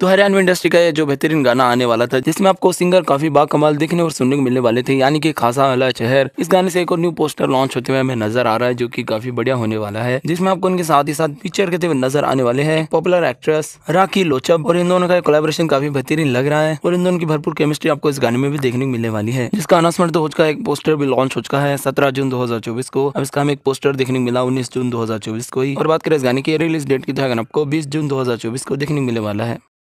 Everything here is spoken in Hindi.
तो हरियाणवी इंडस्ट्री का जो बेहतरीन गाना आने वाला था जिसमें आपको सिंगर काफी बा कमाल देखने और सुनने को मिलने वाले थे यानी कि खासा वाला चेहर इस गाने से एक और न्यू पोस्टर लॉन्च होते हुए हमें नजर आ रहा है जो की काफी बढ़िया होने वाला है जिसमें आपको उनके साथ ही साथ पिक्चर के हुए नजर आने वाले हैं पॉपुलर एक्ट्रेस राखी लोचब और इन दोनों का कोलेबोरेशन काफी बेहतरीन लग रहा है और इन दोनों की भरपूर केमिस्ट्री आपको इस गाने में भी देखने को मिलने वाली है जिसका अनाउंसमेंट तो हो चुका है एक पोस्टर भी लॉन्च हो चुका है सत्रह जून दो को अब इसका हमें एक पोस्टर देखने को मिला उन्नीस जून दो को ही और बात करें इस गाने की रिलीज डेट की तो आपको बीस जून दो को देखने को मिलने वाला है